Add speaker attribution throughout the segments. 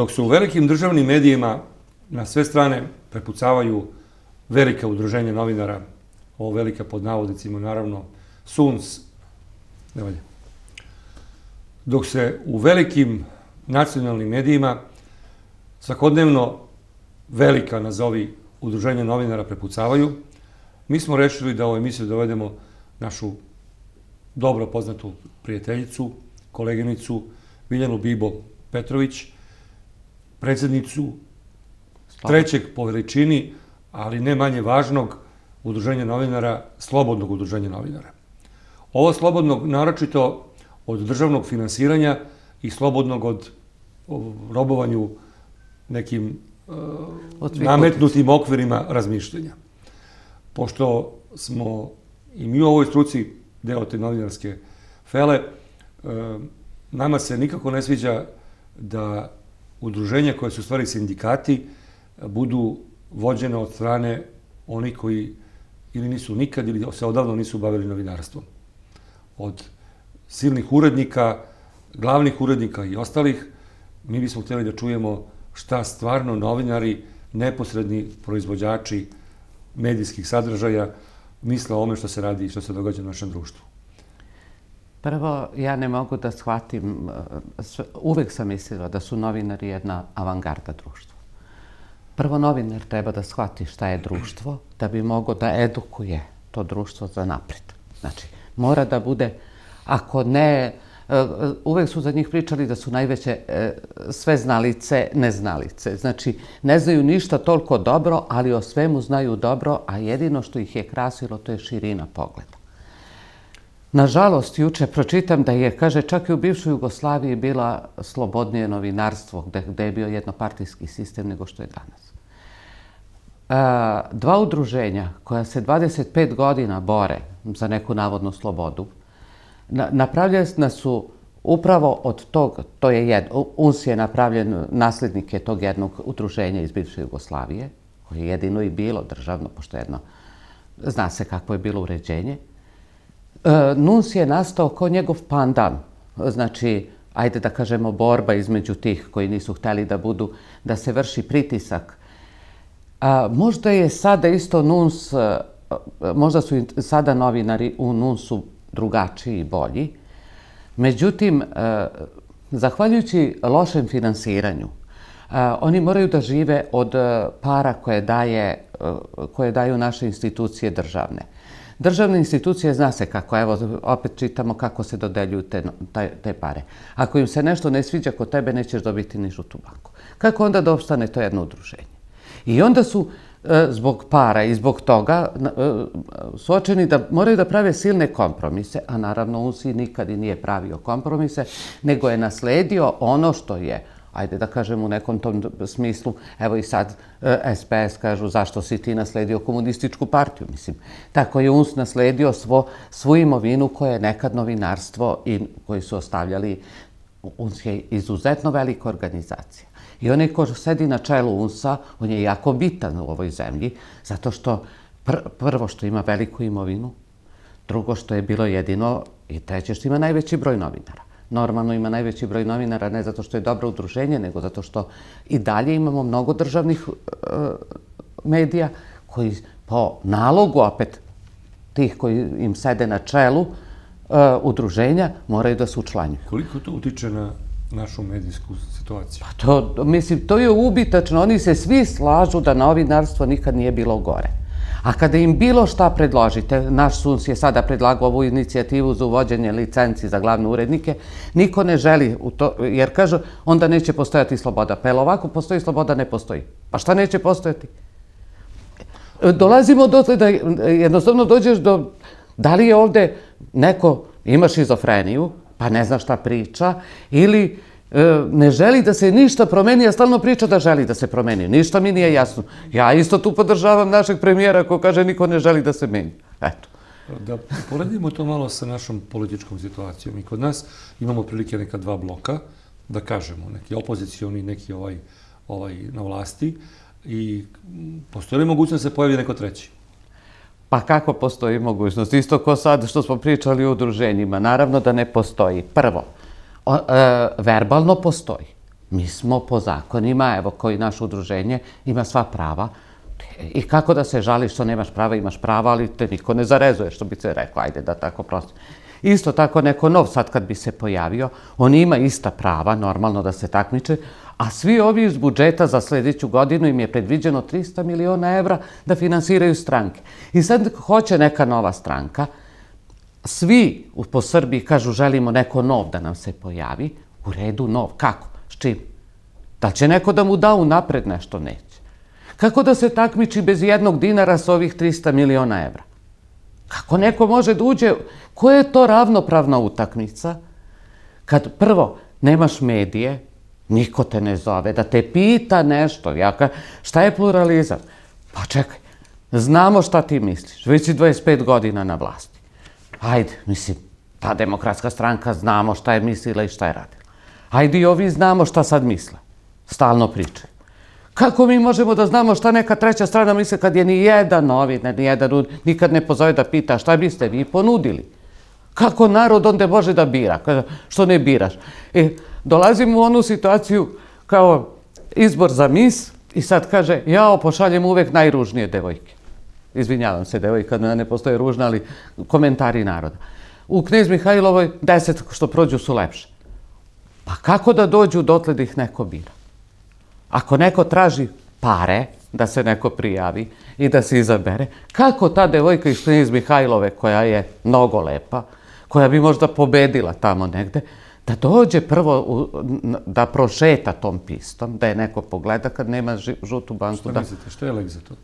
Speaker 1: dok su u velikim državnim medijima na sve strane prepucavaju velike udruženje novinara, ovo velika pod navodicima, naravno, Suns, ne valje. Dok se u velikim nacionalnim medijima svakodnevno velika, nazovi, udruženje novinara prepucavaju, mi smo rešili da u emisiju dovedemo našu dobro poznatu prijateljicu, koleginicu, Miljanu Bibo Petrović, predsjednicu Slobodno. trećeg po veličini, ali ne manje važnog, udruženja novinara, slobodnog udruženja novinara. Ovo slobodnog naročito od državnog finansiranja i slobodnog od robovanju nekim e, nametnutim okvirima razmišljenja. Pošto smo i mi u ovoj struci deo te novinarske fele, e, nama se nikako ne sviđa da udruženja koje su stvari sindikati budu vođene od strane oni koji ili nisu nikad ili se odavno nisu bavili novinarstvom. Od silnih urednika, glavnih urednika i ostalih, mi bismo htjeli da čujemo šta stvarno novinari, neposredni proizvođači medijskih sadržaja, misle o ome što se radi i što se događa u našem društvu.
Speaker 2: Prvo, ja ne mogu da shvatim, e, uvek sam mislila da su novinari jedna avangarda društva. Prvo, novinar treba da shvati šta je društvo, da bi mogo da edukuje to društvo za napred. Znači, mora da bude, ako ne, e, e, uvek su za njih pričali da su najveće sve znalice, neznalice. Znači, ne znaju ništa toliko dobro, ali o svemu znaju dobro, a jedino što ih je krasilo, to je širina pogleda. Nažalost, juče pročitam da je, kaže, čak i u bivšoj Jugoslaviji bila slobodnije novinarstvo, gde, gde je bio jednopartijski sistem nego što je danas. E, dva udruženja koja se 25 godina bore za neku navodnu slobodu, na, napravljena su upravo od tog, to je jed, UNS je napravljen naslednike tog jednog udruženja iz bivše Jugoslavije, koje je jedino i bilo državno, pošto jedno zna se kako je bilo uređenje, E, nuns je nastao kao njegov pandan. Znači, ajde da kažemo, borba između tih koji nisu hteli da budu, da se vrši pritisak. A, možda je sada isto Nuns, e, možda su sada novinari u Nunsu drugačiji i bolji. Međutim, e, zahvaljujući lošem finansiranju, oni moraju da žive od para koje, daje, koje daju naše institucije državne. Državne institucije zna se kako, evo, opet čitamo kako se dodeljuju te, te, pare. Ako im se nešto ne sviđa kod tebe, nećeš dobiti ni žutu banku. Kako onda da opstane to jedno udruženje? I onda su e, zbog para i zbog toga e, suočeni da moraju da prave silne kompromise, a naravno Unsi nikad i nije pravio kompromise, nego je nasledio ono što je ajde da kažem u nekom tom smislu, evo i sad SPS e, kažu zašto si ti nasledio komunističku partiju, mislim. Tako je UNS nasledio svo, svu imovinu koje je nekad novinarstvo i koji su ostavljali, UNS je izuzetno velika organizacija. I onaj ko sedi na čelu UNSA, on je jako bitan u ovoj zemlji, zato što prvo što ima veliku imovinu, drugo što je bilo jedino i treće što ima najveći broj novinara normalno ima najveći broj novinara, ne zato što je dobro udruženje, nego zato što i dalje imamo mnogo državnih e, medija koji po nalogu opet tih koji im sede na čelu e, udruženja moraju da se učlanjuju. Koliko to utiče na
Speaker 1: našu medijsku situaciju?
Speaker 2: Pa to, mislim, to je ubitačno. Oni se svi slažu da novinarstvo nikad nije bilo gore. A kada im bilo šta predložite, naš suns je sada predlagao ovu inicijativu za uvođenje licenci za glavne urednike, niko ne želi, u to, jer kaže, onda neće postojati sloboda. Pa ovako postoji sloboda, ne postoji. Pa šta neće postojati? Dolazimo do da jednostavno dođeš do... Da li je ovde neko ima šizofreniju, pa ne zna šta priča, ili... E, ne želi da se ništa promeni, a stalno priča da želi da se promeni. Ništa mi nije jasno. Ja isto tu podržavam našeg premijera ko kaže niko ne želi da se meni. Eto.
Speaker 1: Da poredimo to malo sa našom političkom situacijom. I kod nas imamo prilike neka dva bloka, da kažemo, neki opozicioni, neki ovaj, ovaj na vlasti. I postoji li mogućnost da se pojavi neko treći? Pa kako postoji
Speaker 2: mogućnost? Isto ko sad što smo pričali o udruženjima. Naravno da ne postoji. Prvo, E, verbalno postoji. Mi smo po zakonima, evo koji naš udruženje ima sva prava. I kako da se žališ što nemaš prava, imaš prava, ali te niko ne zarezuje, što bi se rekao, ajde da tako prosim. Isto tako neko nov sad kad bi se pojavio, on ima ista prava, normalno da se takmiče, a svi ovi iz budžeta za sljedeću godinu im je predviđeno 300 miliona evra da finansiraju stranke. I sad hoće neka nova stranka, svi po Srbiji kažu želimo neko nov da nam se pojavi, u redu nov, kako, s čim? Da će neko da mu da unapred nešto, neće. Kako da se takmiči bez jednog dinara s ovih 300 miliona evra? Kako neko može da uđe, koja je to ravnopravna utakmica? Kad prvo, nemaš medije, niko te ne zove, da te pita nešto, ja ka, šta je pluralizam? Pa čekaj, znamo šta ti misliš, već si 25 godina na vlasti ajde, mislim, ta demokratska stranka znamo šta je mislila i šta je radila. Ajde i ovi znamo šta sad misle. Stalno priče. Kako mi možemo da znamo šta neka treća strana misle kad je ni jedan novinar, ni jedan rud, nikad ne pozove da pita šta biste vi ponudili? Kako narod onda može da bira? Što ne biraš? E, dolazim u onu situaciju kao izbor za mis i sad kaže, ja opošaljem uvek najružnije devojke izvinjavam se, devoj, kad ne postoje ružna, ali komentari naroda. U knjez Mihajlovoj deset što prođu su lepše. Pa kako da dođu dotle da ih neko bira? Ako neko traži pare da se neko prijavi i da se izabere, kako ta devojka iz knjez Mihajlove, koja je mnogo lepa, koja bi možda pobedila tamo negde, da dođe prvo da prošeta tom pistom, da je neko pogleda kad nema žutu banku. Što da... mislite,
Speaker 1: što je lek za to?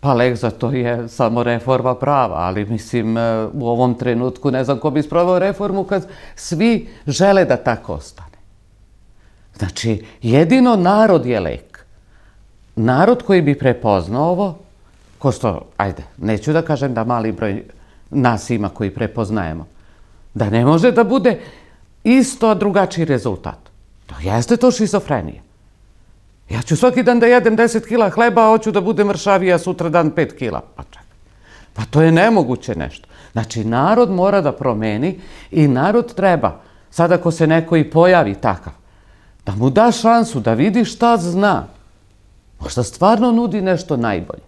Speaker 2: Pa Lexa, to je samo reforma prava, ali mislim e, u ovom trenutku ne znam ko bi sprovao reformu kad svi žele da tako ostane. Znači, jedino narod je lek. Narod koji bi prepoznao ovo, ko što, ajde, neću da kažem da mali broj nas ima koji prepoznajemo, da ne može da bude isto drugačiji rezultat. To jeste to šizofrenija. Ja ću svaki dan da jedem 10 kila hleba, a hoću da budem mršavija sutra dan 5 kila. Pa čak. Pa to je nemoguće nešto. Znači, narod mora da promeni i narod treba, sad ako se neko i pojavi takav, da mu da šansu da vidi šta zna. Možda stvarno nudi nešto najbolje.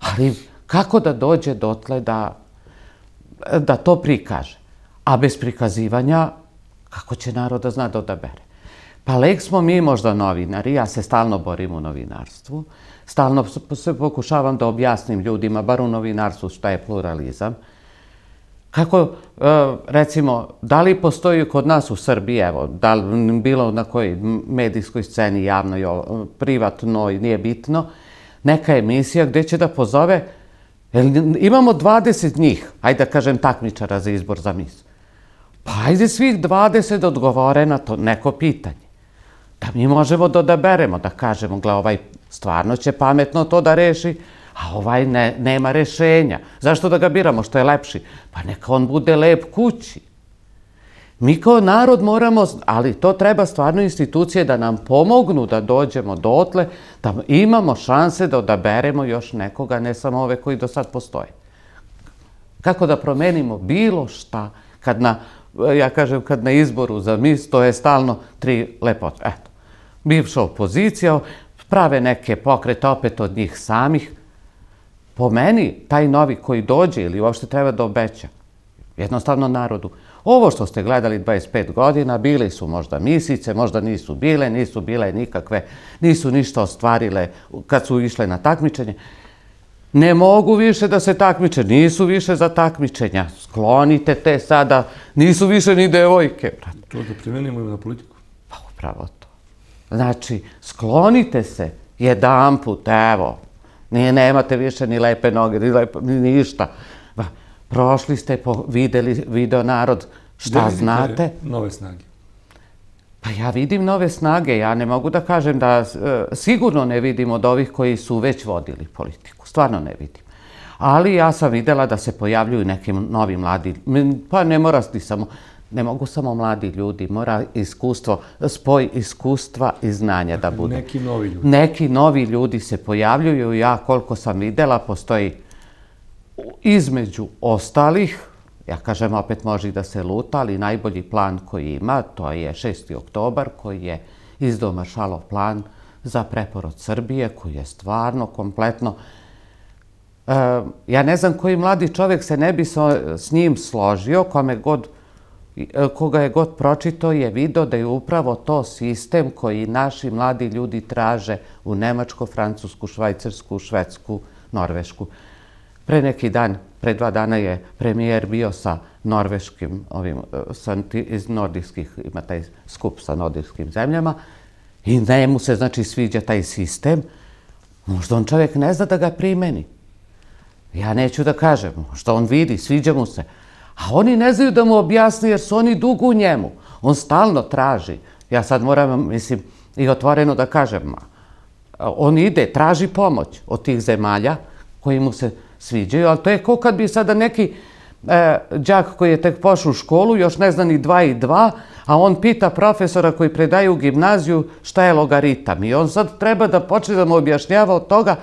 Speaker 2: Ali kako da dođe dotle da, da to prikaže? A bez prikazivanja, kako će narod da zna da odabere? Pa lek smo mi možda novinari, ja se stalno borim u novinarstvu. Stalno se pokušavam da objasnim ljudima, bar u novinarstvu, šta je pluralizam. Kako, e, recimo, da li postoji kod nas u Srbiji, evo, da li bilo na kojoj medijskoj sceni, javnoj, privatnoj, nije bitno, neka emisija gdje će da pozove, imamo 20 njih, ajde da kažem takmičara za izbor za mis. Pa ajde svih 20 da odgovore na to neko pitanje da mi možemo da odaberemo, da kažemo, gle, ovaj stvarno će pametno to da reši, a ovaj ne, nema rešenja. Zašto da ga biramo što je lepši? Pa neka on bude lep kući. Mi kao narod moramo, ali to treba stvarno institucije da nam pomognu da dođemo dotle, da imamo šanse da odaberemo još nekoga, ne samo ove koji do sad postoje. Kako da promenimo bilo šta kad na, ja kažem, kad na izboru za mis, to je stalno tri lepote. Eto bivša opozicija, prave neke pokrete opet od njih samih. Po meni, taj novi koji dođe ili uopšte treba da obeća, jednostavno narodu, ovo što ste gledali 25 godina, bili su možda misice, možda nisu bile, nisu bile nikakve, nisu ništa ostvarile kad su išle na takmičenje, Ne mogu više da se takmiče, nisu više za takmičenja. Sklonite te sada, nisu više ni devojke. Brate. To da
Speaker 1: primenimo na politiku.
Speaker 2: Pa upravo to. Znači, sklonite se jedan put, evo, nije, nemate više ni lepe noge, ni, lepe, ni ništa. Prošli ste, videli video narod, šta Gde znate.
Speaker 1: nove snage?
Speaker 2: Pa ja vidim nove snage, ja ne mogu da kažem da e, sigurno ne vidim od ovih koji su već vodili politiku, stvarno ne vidim. Ali ja sam videla da se pojavljuju neki novi mladi, pa ne mora sti samo, Ne mogu samo mladi ljudi, mora iskustvo, spoj iskustva i znanja da bude. Neki novi ljudi. Neki novi ljudi se pojavljuju. Ja koliko sam videla, postoji između ostalih, ja kažem opet može da se luta, ali najbolji plan koji ima, to je 6. oktobar koji je izdao Maršalov plan za preporod Srbije, koji je stvarno kompletno. E, ja ne znam koji mladi čovjek se ne bi s njim složio, kome god... E, koga je god pročito je vidio da je upravo to sistem koji naši mladi ljudi traže u Nemačku, Francusku, Švajcarsku, Švedsku, Norvešku. Pre neki dan, pre dva dana je premijer bio sa norveškim, ovim, e, sa, iz nordijskih, ima taj skup sa nordijskim zemljama i njemu se znači sviđa taj sistem, možda on čovjek ne zna da ga primeni. Ja neću da kažem, što on vidi, sviđa mu se, A oni ne znaju da mu objasni jer su oni dugu u njemu. On stalno traži. Ja sad moram, mislim, i otvoreno da kažem, ma, on ide, traži pomoć od tih zemalja koji mu se sviđaju, ali to je ko kad bi sada neki e, džak koji je tek pošao u školu, još ne zna ni dva i dva, a on pita profesora koji predaje u gimnaziju šta je logaritam. I on sad treba da počne da mu objašnjava od toga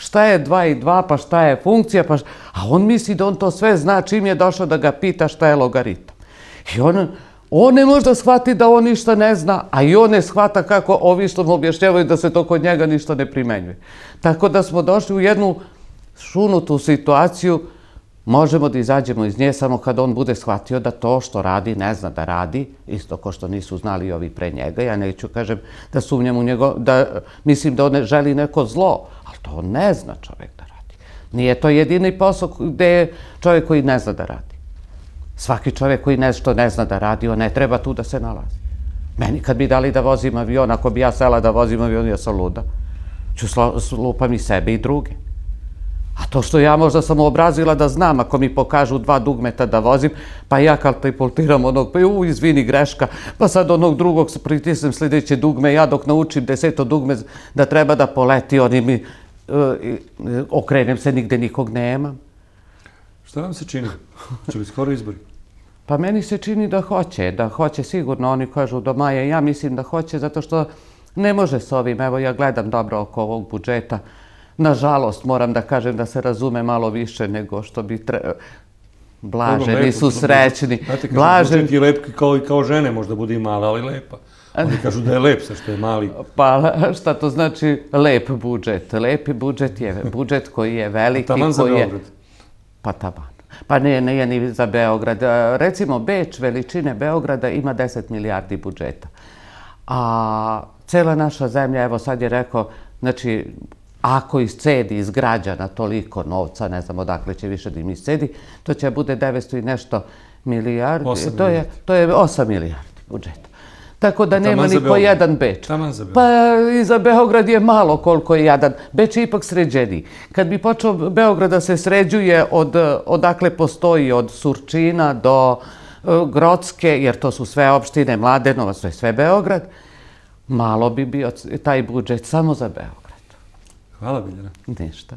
Speaker 2: šta je dva i dva, pa šta je funkcija, pa šta... a on misli da on to sve zna čim je došao da ga pita šta je logaritam. I on, on ne može da shvati da on ništa ne zna, a i on ne shvata kako ovi što mu objašnjavaju da se to kod njega ništa ne primenjuje. Tako da smo došli u jednu šunutu situaciju, možemo da izađemo iz nje samo kad on bude shvatio da to što radi ne zna da radi, isto ko što nisu znali i ovi pre njega. Ja neću kažem da sumnjam u njego, da mislim da on ne želi neko zlo, ali to ne zna čovjek da radi. Nije to jedini posao gde je čovjek koji ne zna da radi. Svaki čovjek koji nešto ne zna da radi, on ne treba tu da se nalazi. Meni kad bi dali da vozim avion, ako bi ja sela da vozim avion, ja sam luda. Ću slupam i sebe i druge. A to što ja možda sam obrazila da znam, ako mi pokažu dva dugmeta da vozim, pa ja katapultiram onog, pa u, izvini, greška, pa sad onog drugog pritisnem sljedeće dugme, ja dok naučim deseto dugme da treba da poleti, oni mi uh, okrenem se, nigde nikog nema.
Speaker 1: Šta vam se čini? Če li skoro izbori?
Speaker 2: Pa meni se čini da hoće, da hoće sigurno, oni kažu do maja, ja mislim da hoće, zato što ne može s ovim, evo ja gledam dobro oko ovog budžeta, nažalost, moram da kažem da se razume malo više nego što bi trebalo.
Speaker 1: Blaženi su srećni. Znate, kad Blažen... je lepki kao, žene, možda bude i mala, ali lepa. Oni kažu da je lep sa što je mali. Pa šta to znači lep
Speaker 2: budžet? Lepi budžet je budžet koji je veliki. A taman za koji Beograd. Je... Pa taman. Pa ne, ne je ni za Beograd. Recimo, Beč veličine Beograda ima 10 milijardi budžeta. A cela naša zemlja, evo sad je rekao, znači ako iscedi iz građana toliko novca, ne znam odakle će više da im iscedi, to će bude 900 i nešto milijardi. to je, to je 8 milijardi budžeta. Tako da nema ni jedan Beč. Pa i za Beograd je malo koliko je jedan. Beč je ipak sređeni. Kad bi počeo Beograd da se sređuje od, odakle postoji, od Surčina do e, Grodske, jer to su sve opštine, Mladenova, sve sve Beograd, malo bi bio taj budžet samo za Beograd. Hvala Biljana. Ništa.